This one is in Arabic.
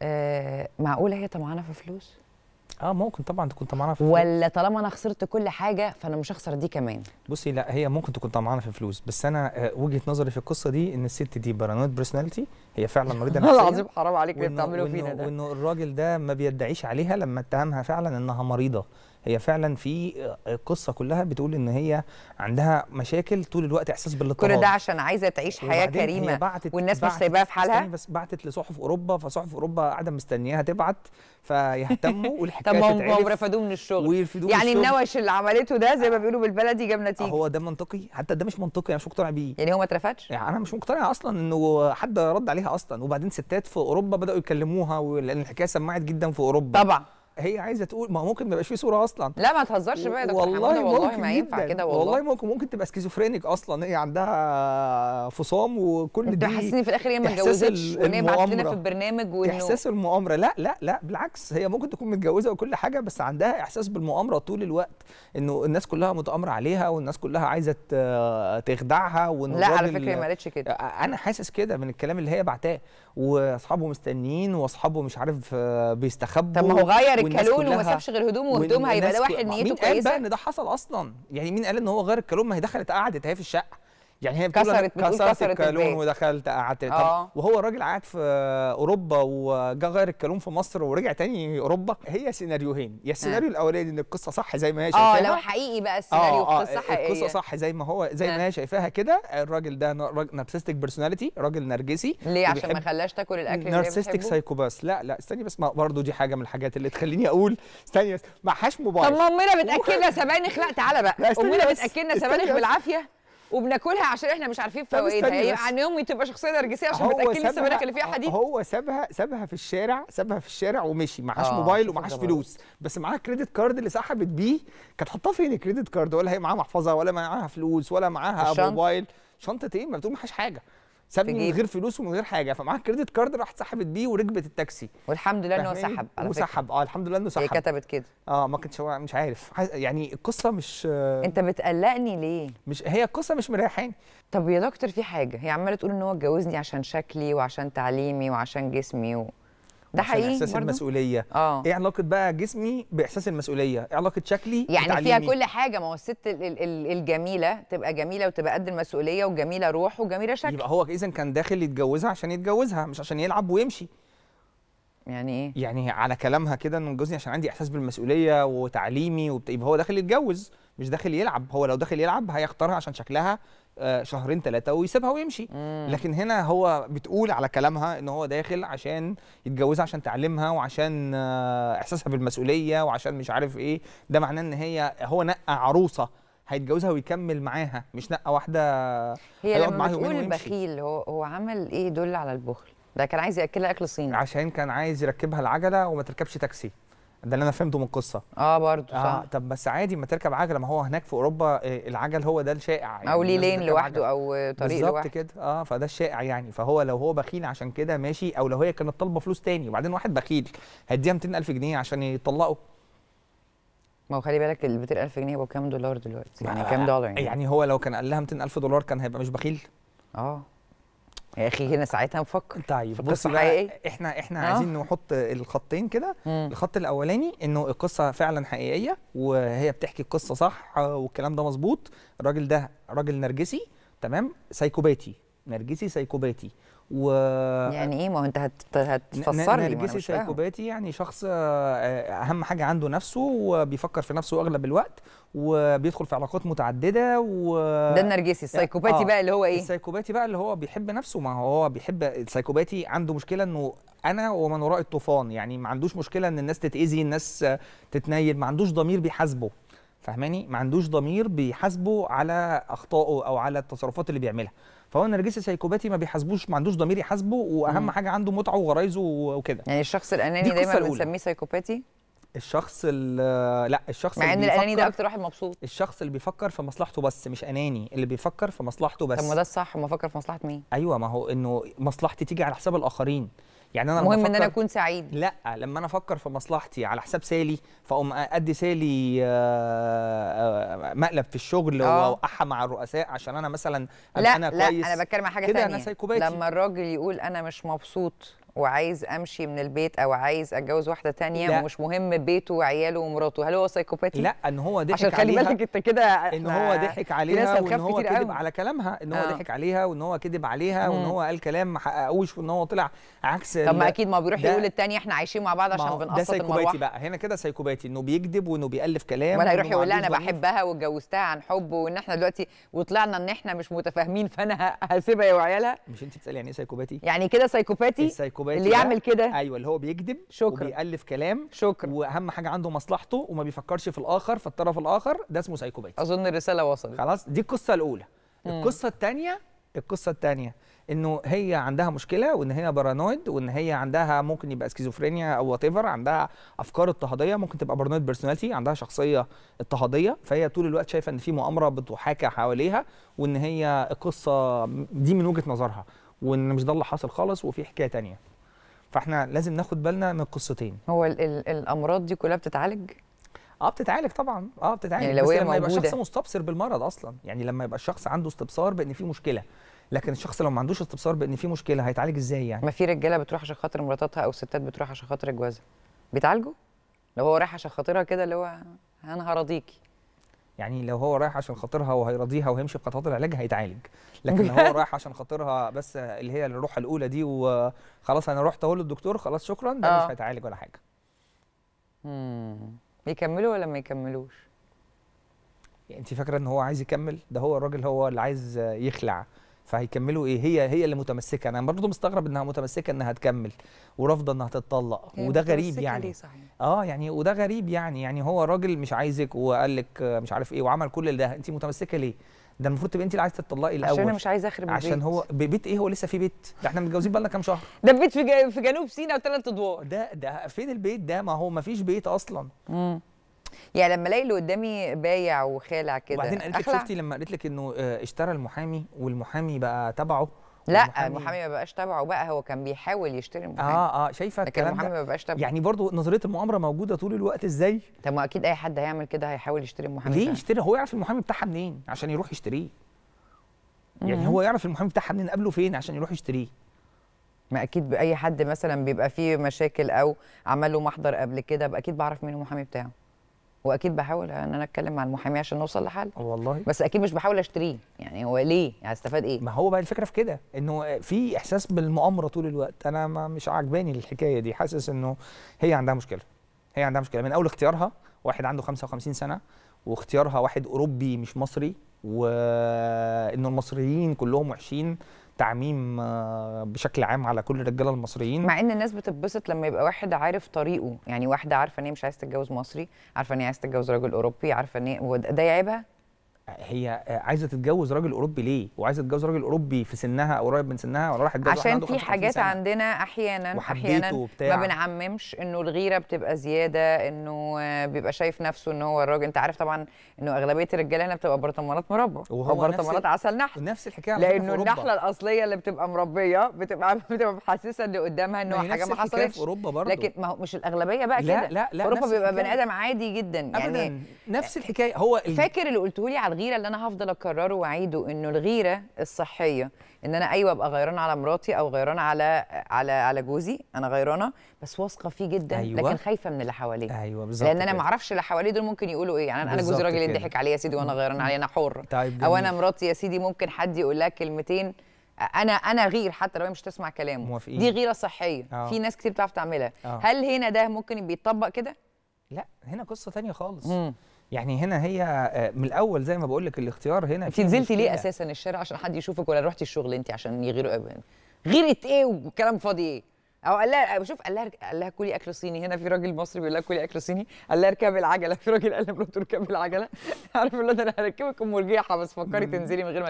آه معقوله هي طمعانه في فلوس اه ممكن طبعا تكون طمعانه في فلوس ولا طالما انا خسرت كل حاجه فانا مش هخسر دي كمان بصي لا هي ممكن تكون طمعانه في فلوس بس انا آه، وجهه نظري في القصه دي ان الست دي بارانويد بيرسوناليتي هي فعلا مريضه والله العظيم حرام عليك اللي بتعمله فينا ده وانه الراجل ده ما بيدعيش عليها لما اتهمها فعلا انها مريضه هي فعلا في القصه كلها بتقول ان هي عندها مشاكل طول الوقت احساس بالاضطهاد كل ده عشان عايزه تعيش حياه كريمه والناس مش سايباها في حالها بس بعتت لصحف اوروبا فصحف اوروبا قاعده مستنياها تبعت فيهتموا والحكايه طب ما هم رفضوه من الشغل يعني يعني النوش اللي عملته ده زي ما آه. بيقولوا بالبلدي جاب آه، نتيجه هو ده منطقي حتى ده مش منطقي انا مش مقتنع بيه يعني هو ما اترفدش يعني انا مش مقتنع اصلا انه حد رد عليها اصلا وبعدين ستات في اوروبا بداوا يكلموها لان الحكايه سمعت جدا في اوروبا طبعا هي عايزه تقول ما ممكن ما يبقاش في صوره اصلا لا ما تهزرش بقى يا دكتور والله والله ما ينفع كده والله والله ممكن ممكن تبقى سكيزوفرينيك اصلا هي عندها فصام وكل دي حاسسني في الاخر هي ما اتجوزتش وان هي بعت لنا في البرنامج وانه احساس المؤامره لا لا لا بالعكس هي ممكن تكون متجوزه وكل حاجه بس عندها احساس بالمؤامره طول الوقت انه الناس كلها متامره عليها والناس كلها عايزه تخدعها وان لا على فكره ما قالتش كده انا حاسس كده من الكلام اللي هي بعتاه واصحابه مستنيين واصحابه مش عارف بيستخبوا آه، طب ما هو غير الكالون وما سابش غير هدومه وهدومها يبقى ده واحد نيته كويسه مين قال بقى ان ده حصل اصلا يعني مين قال ان هو غير الكالون ما هي دخلت قعدت اهي في الشقه يعني هي كسرت كسرت, الكالون ودخلت قعدت آه. وهو الراجل قاعد في اوروبا وجا غير الكالون في مصر ورجع تاني اوروبا هي سيناريوهين يا السيناريو آه. الاولاني ان القصه صح زي ما هي شايفاها اه لو حقيقي بقى السيناريو آه, آه، قصه حقيقيه القصه صح زي ما هو زي ما آه. هي شايفاها كده الراجل ده نارسستيك بيرسوناليتي راجل نرجسي ليه عشان ما خلاش تاكل الاكل اللي نارسستيك سايكوباث لا لا استني بس ما برضه دي حاجه من الحاجات اللي تخليني اقول استني بس ما حاش موبايل طب ما امنا بتاكلنا سبانخ لا تعالى بقى امنا بتاكلنا سبانخ بالعافيه وبناكلها عشان احنا مش عارفين فوائدها هي عن يومي تبقى شخصيه نرجسيه عشان بتاكل لسه اللي فيها آه، حديد هو سابها سابها في الشارع سابها في الشارع ومشي معهاش آه موبايل ومعهاش فلوس بس معاها كريدت كارد اللي سحبت بيه كانت حاطاه فين الكريدت كارد ولا هي معاها محفظه ولا معاها فلوس ولا معاها موبايل شنطه ايه ما بتقول معهاش حاجه سابني من غير فلوس ومن غير حاجه فمعاها كريدت كارد راح سحبت بيه وركبت التاكسي والحمد لله ان هو سحب على فكره وسحب اه الحمد لله انه سحب هي كتبت كده اه ما كنتش مش عارف يعني القصه مش آه انت بتقلقني ليه مش هي القصه مش مريحاني طب يا دكتور في حاجه هي عماله تقول ان هو اتجوزني عشان شكلي وعشان تعليمي وعشان جسمي و... ده حقيقي احساس برضو؟ المسؤوليه اه ايه علاقه بقى جسمي باحساس المسؤوليه ايه علاقه شكلي يعني فيها كل حاجه ما هو الست الجميله تبقى جميله وتبقى قد المسؤوليه وجميله روح وجميله شكل يبقى هو اذا كان داخل يتجوزها عشان يتجوزها مش عشان يلعب ويمشي يعني ايه يعني على كلامها كده انه جوزني عشان عندي احساس بالمسؤوليه وتعليمي وبت... يبقى هو داخل يتجوز مش داخل يلعب هو لو داخل يلعب هيختارها عشان شكلها آه، شهرين ثلاثه ويسيبها ويمشي مم. لكن هنا هو بتقول على كلامها ان هو داخل عشان يتجوزها عشان تعلمها وعشان آه، احساسها بالمسؤوليه وعشان مش عارف ايه ده معناه ان هي هو نقى عروسه هيتجوزها ويكمل معاها مش نقى واحده هي لما بتقول بخيل هو هو عمل ايه يدل على البخل ده كان عايز ياكلها اكل صيني عشان كان عايز يركبها العجله وما تركبش تاكسي ده اللي انا فهمته من القصه اه برضه آه، صح آه طب بس عادي ما تركب عجله ما هو هناك في اوروبا آه، العجل هو ده الشائع يعني او ليه لين لوحده او طريق لوحده بالظبط كده اه فده الشائع يعني فهو لو هو بخيل عشان كده ماشي او لو هي كانت طالبه فلوس تاني وبعدين واحد بخيل هيديها 200000 جنيه عشان يطلقه ما هو خلي بالك ال 200000 جنيه بكام دولار دلوقتي يعني كام دولار يعني يعني هو لو كان قال لها 200000 دولار كان هيبقى مش بخيل اه يا اخي هنا ساعتها مفكر طيب بص بقى إيه؟ احنا احنا أوه. عايزين نحط الخطين كده الخط الاولاني انه القصه فعلا حقيقيه وهي بتحكي القصه صح والكلام ده مظبوط الراجل ده راجل نرجسي تمام سايكوباتي نرجسي سايكوباتي و يعني ايه ما هو انت هت... هتفسر لي نرجسي سايكوباتي يعني شخص آه، اهم حاجه عنده نفسه وبيفكر في نفسه اغلب الوقت وبيدخل في علاقات متعدده و ده النرجسي السايكوباتي آه. بقى اللي هو ايه السايكوباتي بقى اللي هو بيحب نفسه ما هو بيحب السايكوباتي عنده مشكله انه انا ومن وراء الطوفان يعني ما عندوش مشكله ان الناس تتاذي الناس تتنيل ما عندوش ضمير بيحاسبه فاهماني ما عندوش ضمير بيحاسبه على اخطائه او على التصرفات اللي بيعملها فهو النرجسي سايكوباتي ما بيحاسبوش ما عندوش ضمير يحاسبه واهم مم. حاجه عنده متعه وغرايزه وكده يعني الشخص الاناني دايما بنسميه سايكوباتي الشخص لا الشخص مع ان الاناني ده اكتر واحد مبسوط الشخص اللي بيفكر في مصلحته بس مش اناني اللي بيفكر في مصلحته بس طب ما ده الصح ما افكر في مصلحه مين ايوه ما هو انه مصلحتي تيجي على حساب الاخرين يعني انا مهم ان انا اكون سعيد لا لما انا افكر في مصلحتي على حساب سالي فاقوم ادي سالي آه، آه، مقلب في الشغل آه. واوقعها مع الرؤساء عشان انا مثلا لا انا كويس لا انا بتكلم عن حاجه ثانيه لما الراجل يقول انا مش مبسوط وعايز امشي من البيت او عايز اتجوز واحده تانية لا. ومش مهم بيته وعياله ومراته هل هو سايكوباتي لا ان هو ضحك عليها عشان خلي بالك انت كده ان هو ضحك عليها وان هو كذب على كلامها ان هو آه. ضحك عليها وان هو كذب عليها وان هو قال كلام ما حققوش وان هو طلع عكس طب ما اكيد ما بيروح يقول للتاني احنا عايشين مع بعض عشان الموضوع ده سايكوباتي بقى هنا كده سايكوباتي انه بيكذب وانه بيالف كلام ولا يروح يقول لها انا بحبها واتجوزتها عن حب وان احنا دلوقتي وطلعنا ان احنا مش متفاهمين فانا هسيبها وعيالها مش انت بتسالي يعني ايه سايكوباتي يعني كده سايكوباتي الرباعي اللي يعمل كده ايوه اللي هو بيكذب شكرا وبيالف كلام شكرا واهم حاجه عنده مصلحته وما بيفكرش في الاخر في الطرف الاخر ده اسمه سايكوباتي اظن الرساله وصلت خلاص دي القصه الاولى مم. القصه الثانيه القصه الثانيه انه هي عندها مشكله وان هي بارانويد وان هي عندها ممكن يبقى سكيزوفرينيا او وات عندها افكار اضطهاديه ممكن تبقى بارانويد بيرسوناليتي عندها شخصيه اضطهاديه فهي طول الوقت شايفه ان في مؤامره بتحاكى حواليها وان هي القصه دي من وجهه نظرها وان مش ده اللي حاصل خالص وفي حكايه ثانيه فاحنا لازم ناخد بالنا من قصتين هو ال ال الامراض دي كلها بتتعالج اه بتتعالج طبعا اه بتتعالج يعني لو بس لما يبقى شخص مستبصر بالمرض اصلا يعني لما يبقى الشخص عنده استبصار بان في مشكله لكن الشخص لو ما عندوش استبصار بان في مشكله هيتعالج ازاي يعني ما في رجاله بتروح عشان خاطر مراتاتها او ستات بتروح عشان خاطر جوازها بيتعالجوا لو هو رايح عشان خاطرها كده اللي هو انا هراضيكي يعني لو هو رايح عشان خاطرها وهيرضيها وهيمشي بخطوات العلاج هيتعالج لكن لو هو رايح عشان خاطرها بس اللي هي الروحه الاولى دي وخلاص انا رحت اقول للدكتور خلاص شكرا ده آه. مش هيتعالج ولا حاجه امم يكملوا ولا ما يكملوش يعني انت فاكره ان هو عايز يكمل ده هو الراجل هو اللي عايز يخلع فهيكملوا ايه هي هي اللي متمسكه انا برضه مستغرب انها متمسكه انها تكمل ورافضه انها تتطلق وده غريب يعني اه يعني وده غريب يعني يعني هو راجل مش عايزك وقال لك مش عارف ايه وعمل كل ده انت متمسكه ليه ده المفروض تبقي انت اللي عايزه تطلقي الاول عشان انا مش عايزه اخرب البيت عشان هو بيت ايه هو لسه في بيت ده احنا متجوزين بقالنا كام شهر ده بيت في في جنوب سيناء وثلاث ادوار ده ده فين البيت ده ما هو ما فيش بيت اصلا امم يعني لما الاقي اللي قدامي بايع وخالع كده وبعدين قالت شفتي لما قالت لك انه آه، اشترى المحامي والمحامي بقى تبعه لا المحامي ما بقاش تبعه بقى هو كان بيحاول يشتري المحامي اه اه شايفه لكن الكلام المحامي ما بقاش تبعه يعني برضه نظريه المؤامره موجوده طول الوقت ازاي طب ما اكيد اي حد هيعمل كده هيحاول يشتري المحامي ليه يشتري هو يعرف المحامي بتاعها منين عشان يروح يشتريه يعني هو يعرف المحامي بتاعها منين قبله فين عشان يروح يشتريه ما اكيد باي حد مثلا بيبقى فيه مشاكل او عمل له محضر قبل كده باكيد اكيد بعرف مين المحامي بتاعه واكيد بحاول ان انا اتكلم مع المحامي عشان نوصل لحل والله بس اكيد مش بحاول اشتريه يعني هو ليه يعني هستفاد ايه ما هو بقى الفكره في كده انه في احساس بالمؤامره طول الوقت انا ما مش عاجباني الحكايه دي حاسس انه هي عندها مشكله هي عندها مشكله من اول اختيارها واحد عنده 55 سنه واختيارها واحد اوروبي مش مصري وانه المصريين كلهم وحشين التعميم آه، بشكل عام على كل الرجاله المصريين مع ان الناس بتتبسط لما يبقى واحد عارف طريقه يعني واحده عارفه ان هي مش عايزه تتجوز مصري عارفه ان هي عايزه تتجوز راجل اوروبي عارفه ان ده يعيبها هي عايزه تتجوز راجل اوروبي ليه وعايزه تتجوز راجل اوروبي في سنها او قريب من سنها ولا راح تتجوز عشان في حاجات سنة. عندنا احيانا احيانا وبتاع. ما بنعممش انه الغيره بتبقى زياده انه بيبقى شايف نفسه ان هو الراجل انت عارف طبعا انه اغلبيه الرجاله هنا بتبقى برطمانات مربى وهو برطمانات عسل نحل نفس الحكايه لانه النحله الاصليه اللي بتبقى مربيه بتبقى بتبقى محسسه اللي قدامها ان حاجه ما حصلتش في اوروبا برضه لكن ما هو مش الاغلبيه بقى كده لا لا لا اوروبا بيبقى بني ادم عادي جدا يعني نفس الحكايه هو فاكر اللي قلته لي على الغيره اللي انا هفضل اكرره واعيده انه الغيره الصحيه ان انا ايوه ابقى غيرانه على مراتي او غيرانه على على على جوزي انا غيرانه بس واثقه فيه جدا أيوة. لكن خايفه من اللي حواليه ايوه بالظبط لان انا ما اعرفش اللي حواليه دول ممكن يقولوا ايه يعني انا جوزي راجل يضحك عليا يا سيدي وانا غيرانه عليه انا حر طيب او انا مراتي يا سيدي ممكن حد يقول لها كلمتين انا انا غير حتى لو هي مش تسمع كلامه موافقين. دي غيره صحيه أوه. في ناس كتير بتعرف تعملها أوه. هل هنا ده ممكن بيتطبق كده لا هنا قصه تانية خالص مم. يعني هنا هي آه، من الاول زي ما بقول لك الاختيار هنا انت نزلتي ليه اساسا الشارع عشان حد يشوفك ولا رحتي الشغل انت عشان يغيروا غيرت ايه وكلام فاضي ايه او قال لها بشوف قال لها قال لها كلي اكل صيني هنا في راجل مصري بيقول لها كلي اكل صيني قال لها اركبي العجله في راجل قال لها اركبي العجله عارف اللي انا هركبك ام مرجيحه بس فكري تنزلي من غير ما